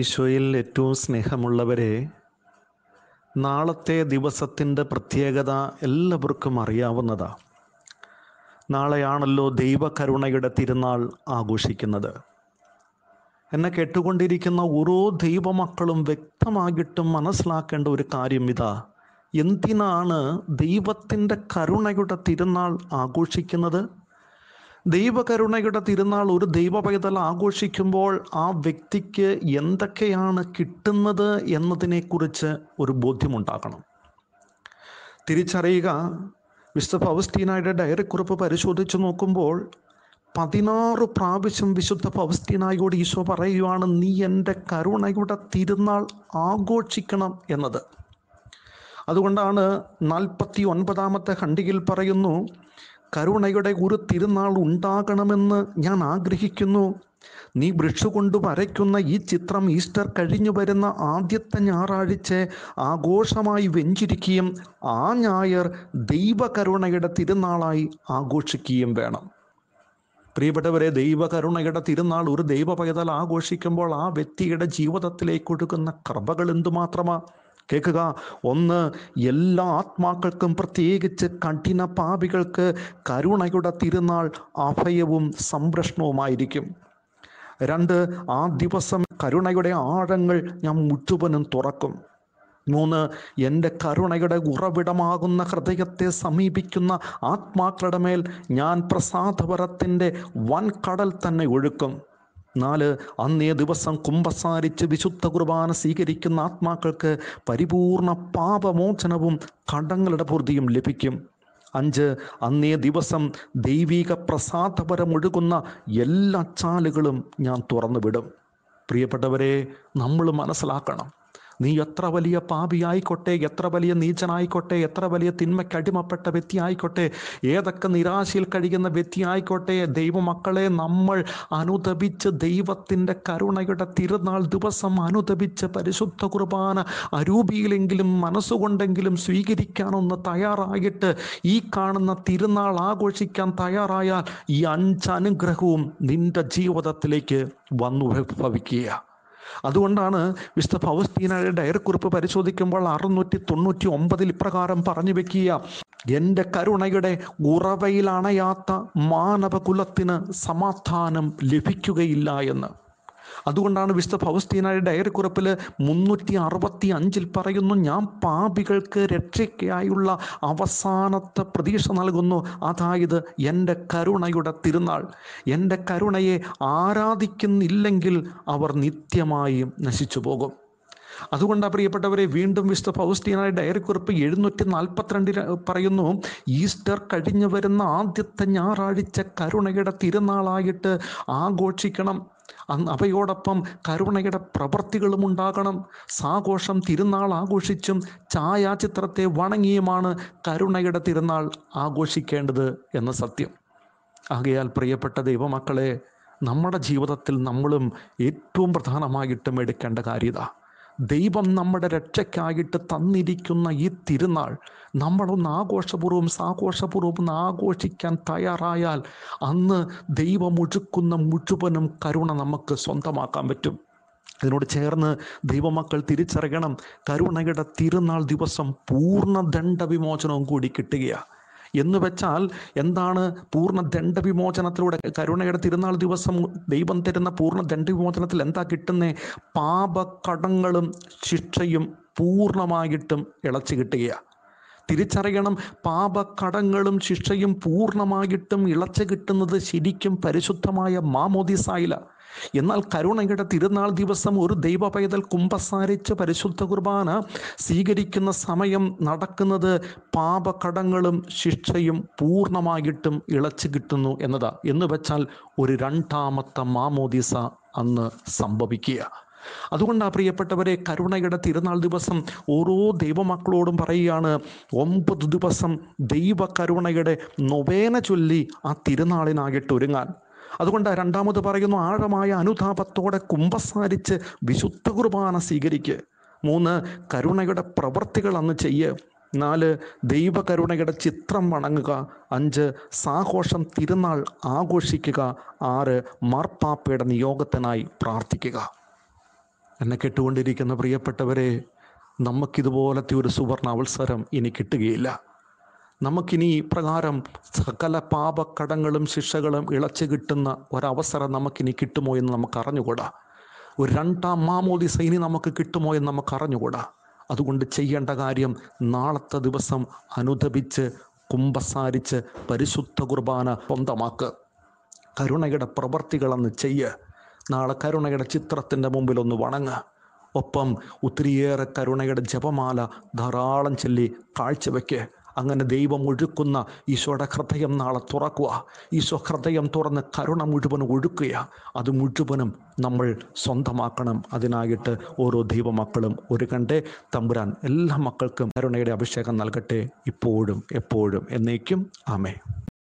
ഈശോയിൽ ഏറ്റവും സ്നേഹമുള്ളവരെ നാളത്തെ ദിവസത്തിൻ്റെ പ്രത്യേകത എല്ലാവർക്കും അറിയാവുന്നതാണ് നാളെയാണല്ലോ ദൈവകരുണയുടെ തിരുനാൾ ആഘോഷിക്കുന്നത് എന്നെ കേട്ടുകൊണ്ടിരിക്കുന്ന ഓരോ ദൈവമക്കളും വ്യക്തമാകിട്ടും മനസ്സിലാക്കേണ്ട ഒരു കാര്യം ഇതാ എന്തിനാണ് ദൈവത്തിൻ്റെ കരുണയുടെ തിരുനാൾ ആഘോഷിക്കുന്നത് ദൈവകരുണയുടെ തിരുനാൾ ഒരു ദൈവ പൈതൽ ആഘോഷിക്കുമ്പോൾ ആ വ്യക്തിക്ക് എന്തൊക്കെയാണ് കിട്ടുന്നത് എന്നതിനെക്കുറിച്ച് ഒരു ബോധ്യമുണ്ടാക്കണം തിരിച്ചറിയുക വിശുദ്ധ ഡയറി കുറിപ്പ് പരിശോധിച്ച് നോക്കുമ്പോൾ പതിനാറ് പ്രാവശ്യം വിശുദ്ധ പൗസ്റ്റീനായോട് ഈശോ പറയുവാണ് നീ എൻ്റെ കരുണയുടെ തിരുനാൾ ആഘോഷിക്കണം എന്നത് അതുകൊണ്ടാണ് നാൽപ്പത്തി ഒൻപതാമത്തെ ഖണ്ഡികയിൽ പറയുന്നു കരുണയുടെ ഒരു തിരുനാൾ ഉണ്ടാകണമെന്ന് ഞാൻ ആഗ്രഹിക്കുന്നു നീ വൃക്ഷുകൊണ്ട് വരയ്ക്കുന്ന ഈ ചിത്രം ഈസ്റ്റർ കഴിഞ്ഞു വരുന്ന ആദ്യത്തെ ഞായറാഴ്ച ആഘോഷമായി വെഞ്ചിരിക്കുകയും ആ ഞായർ ദൈവകരുണയുടെ തിരുനാളായി ആഘോഷിക്കുകയും വേണം പ്രിയപ്പെട്ടവരെ ദൈവകരുണയുടെ തിരുനാൾ ഒരു ദൈവ പൈതൽ ആഘോഷിക്കുമ്പോൾ ആ വ്യക്തിയുടെ ജീവിതത്തിലേക്ക് ഒഴുകുന്ന കൃപകൾ എന്തുമാത്രമാണ് കേൾക്കുക ഒന്ന് എല്ലാ ആത്മാക്കൾക്കും പ്രത്യേകിച്ച് കഠിന പാപികൾക്ക് കരുണയുടെ തിരുനാൾ അഭയവും സംരക്ഷണവുമായിരിക്കും രണ്ട് ആ ദിവസം കരുണയുടെ ആഴങ്ങൾ ഞാൻ മുഴുവനും തുറക്കും മൂന്ന് എൻ്റെ കരുണയുടെ ഉറവിടമാകുന്ന ഹൃദയത്തെ സമീപിക്കുന്ന ആത്മാക്കളുടെ മേൽ ഞാൻ പ്രസാദപരത്തിൻ്റെ വൻകടൽ തന്നെ ഒഴുക്കും നാല് അന്നേ ദിവസം കുംഭസാരിച്ച് വിശുദ്ധ കുർബാന സ്വീകരിക്കുന്ന ആത്മാക്കൾക്ക് പരിപൂർണ പാപമോചനവും കടങ്ങളുടെ പൂർത്തിയും ലഭിക്കും അഞ്ച് അന്നേ ദിവസം ദൈവിക പ്രസാദപരമൊഴുകുന്ന എല്ലാ ചാലുകളും ഞാൻ തുറന്നുവിടും പ്രിയപ്പെട്ടവരെ നമ്മൾ മനസ്സിലാക്കണം നീ എത്ര വലിയ പാപിയായിക്കോട്ടെ എത്ര വലിയ നീചനായിക്കോട്ടെ എത്ര വലിയ തിന്മയ്ക്ക് അടിമപ്പെട്ട ആയിക്കോട്ടെ ഏതൊക്കെ നിരാശയിൽ കഴിയുന്ന ആയിക്കോട്ടെ ദൈവമക്കളെ നമ്മൾ അനുദപിച്ച് ദൈവത്തിൻ്റെ കരുണയുടെ തിരുനാൾ ദിവസം അനുദപിച്ച് പരിശുദ്ധ കുർബാന അരൂപിയിലെങ്കിലും മനസ്സുകൊണ്ടെങ്കിലും സ്വീകരിക്കാനൊന്ന് തയ്യാറായിട്ട് ഈ കാണുന്ന തിരുനാൾ ആഘോഷിക്കാൻ തയ്യാറായാൽ ഈ അഞ്ചനുഗ്രഹവും നിന്റെ ജീവിതത്തിലേക്ക് വന്നു ഭവിക്കുക അതുകൊണ്ടാണ് വിശുദ്ധ ഫൗസ്തീനയുടെ കുറിപ്പ് പരിശോധിക്കുമ്പോൾ അറുന്നൂറ്റി തൊണ്ണൂറ്റി ഒമ്പതിൽ ഇപ്രകാരം പറഞ്ഞു വെക്കുക എൻ്റെ കരുണയുടെ ഉറവയിലണയാത്ത മാനവകുലത്തിന് സമാധാനം ലഭിക്കുകയില്ല എന്ന് അതുകൊണ്ടാണ് വിശുദ്ധ ഫൗസ്തീനായ ഡയറി കുറിപ്പിൽ മുന്നൂറ്റി അറുപത്തി അഞ്ചിൽ പറയുന്നു ഞാൻ പാപികൾക്ക് രക്ഷയ്ക്കായുള്ള അവസാനത്തെ പ്രതീക്ഷ നൽകുന്നു അതായത് എൻ്റെ കരുണയുടെ തിരുനാൾ എൻ്റെ കരുണയെ ആരാധിക്കുന്നില്ലെങ്കിൽ അവർ നിത്യമായും നശിച്ചു പോകും അതുകൊണ്ടാണ് പ്രിയപ്പെട്ടവരെ വീണ്ടും വിശുദ്ധ ഫൗസ്റ്റീനായ കുറിപ്പ് എഴുന്നൂറ്റി നാൽപ്പത്തിരണ്ടിൽ പറയുന്നു ഈസ്റ്റർ കഴിഞ്ഞു വരുന്ന ആദ്യത്തെ ഞായറാഴ്ച കരുണയുടെ തിരുനാളായിട്ട് ആഘോഷിക്കണം അന്ന് അവയോടൊപ്പം കരുണയുടെ പ്രവൃത്തികളും ഉണ്ടാകണം സാഘോഷം തിരുനാൾ ആഘോഷിച്ചും ഛായാചിത്രത്തെ വണങ്ങിയുമാണ് കരുണയുടെ തിരുനാൾ ആഘോഷിക്കേണ്ടത് എന്ന സത്യം ആകയാൽ പ്രിയപ്പെട്ട ദൈവമക്കളെ നമ്മുടെ ജീവിതത്തിൽ നമ്മളും ഏറ്റവും പ്രധാനമായിട്ടും എടുക്കേണ്ട കാര്യതാണ് ദൈവം നമ്മുടെ രക്ഷയ്ക്കായിട്ട് തന്നിരിക്കുന്ന ഈ തിരുനാൾ നമ്മളൊന്ന് ആഘോഷപൂർവ്വം സാഘോഷപൂർവ്വം ഒന്ന് ആഘോഷിക്കാൻ തയ്യാറായാൽ അന്ന് ദൈവമൊഴുക്കുന്ന മുഴുവനും കരുണ നമുക്ക് സ്വന്തമാക്കാൻ പറ്റും അതിനോട് ചേർന്ന് ദൈവമക്കൾ തിരിച്ചറിയണം കരുണയുടെ തിരുനാൾ ദിവസം പൂർണ്ണ ദണ്ഡവിമോചനവും കൂടി കിട്ടുകയാണ് എന്ന് വെച്ചാൽ എന്താണ് പൂർണ്ണ ദണ്ഡവിമോചനത്തിലൂടെ കരുണയുടെ തിരുനാൾ ദിവസം ദൈവം തരുന്ന പൂർണ്ണ ദണ്ഡവിമോചനത്തിൽ എന്താ കിട്ടുന്നേ പാപകടങ്ങളും ശിക്ഷയും പൂർണ്ണമായിട്ടും ഇളച്ചു കിട്ടുകയാണ് തിരിച്ചറിയണം പാപകടങ്ങളും ശിക്ഷയും പൂർണ്ണമായിട്ടും ഇളച്ച കിട്ടുന്നത് ശരിക്കും പരിശുദ്ധമായ മാമോദിസായില എന്നാൽ കരുണയുടെ തിരുനാൾ ദിവസം ഒരു ദൈവ പൈതൽ കുമ്പസാരിച്ച് പരിശുദ്ധ കുർബാന സ്വീകരിക്കുന്ന സമയം നടക്കുന്നത് പാപകടങ്ങളും ശിക്ഷയും പൂർണ്ണമായിട്ടും ഇളച്ചു കിട്ടുന്നു എന്നതാ എന്ന് വെച്ചാൽ ഒരു രണ്ടാമത്തെ മാമോദിസ അന്ന് സംഭവിക്കുക അതുകൊണ്ട് ആ പ്രിയപ്പെട്ടവരെ കരുണയുടെ തിരുനാൾ ദിവസം ഓരോ ദൈവമക്കളോടും പറയുകയാണ് ഒമ്പത് ദിവസം ദൈവ കരുണയുടെ നൊവേന ചൊല്ലി ആ തിരുനാളിനാകിട്ട് ഒരുങ്ങാൻ അതുകൊണ്ട് രണ്ടാമത് പറയുന്നു ആഴമായ അനുതാപത്തോടെ കുമ്പസാരിച്ച് വിശുദ്ധ കുർബാന സ്വീകരിക്കുക മൂന്ന് കരുണയുടെ പ്രവർത്തികൾ അന്ന് ചെയ്യ് നാല് ദൈവകരുണയുടെ ചിത്രം വണങ്ങുക അഞ്ച് സാഘോഷം തിരുനാൾ ആഘോഷിക്കുക ആറ് മാർപ്പാപ്പയുടെ നിയോഗത്തിനായി പ്രാർത്ഥിക്കുക എന്നെ കേട്ടുകൊണ്ടിരിക്കുന്ന പ്രിയപ്പെട്ടവരെ നമുക്കിതുപോലത്തെ ഒരു സുവർണ അവസരം ഇനി കിട്ടുകയില്ല നമുക്കിനി ഇപ്രകാരം സകല പാപക്കടങ്ങളും ശിക്ഷകളും ഇളച്ചു കിട്ടുന്ന ഒരവസരം നമുക്കിനി കിട്ടുമോ എന്ന് നമുക്ക് അറിഞ്ഞുകൂടാ ഒരു രണ്ടാം മാമോദി സൈനി നമുക്ക് കിട്ടുമോ എന്ന് നമുക്ക് അറിഞ്ഞുകൂടാ അതുകൊണ്ട് ചെയ്യേണ്ട കാര്യം നാളത്തെ ദിവസം അനുദപിച്ച് കുമ്പസാരിച്ച് പരിശുദ്ധ കുർബാന സ്വന്തമാക്കുക കരുണയുടെ പ്രവർത്തികളെന്ന് ചെയ്യുക നാളെ കരുണയുടെ ചിത്രത്തിൻ്റെ മുമ്പിൽ ഒന്ന് വണങ്ങ് ഒപ്പം ഒത്തിരിയേറെ കരുണയുടെ ജപമാല ധാരാളം ചൊല്ലി കാഴ്ചവെക്ക് അങ്ങനെ ദൈവം ഒഴുക്കുന്ന ഈശോയുടെ ഹൃദയം നാളെ തുറക്കുക ഈശോ ഹൃദയം തുറന്ന് കരുണ മുഴുവനും ഒഴുക്കുക അത് മുഴുവനും നമ്മൾ സ്വന്തമാക്കണം അതിനായിട്ട് ഓരോ ദൈവമക്കളും ഒരുക്കണ്ടേ തമ്പുരാൻ എല്ലാ മക്കൾക്കും കരുണയുടെ അഭിഷേകം നൽകട്ടെ ഇപ്പോഴും എപ്പോഴും എന്നേക്കും ആമേ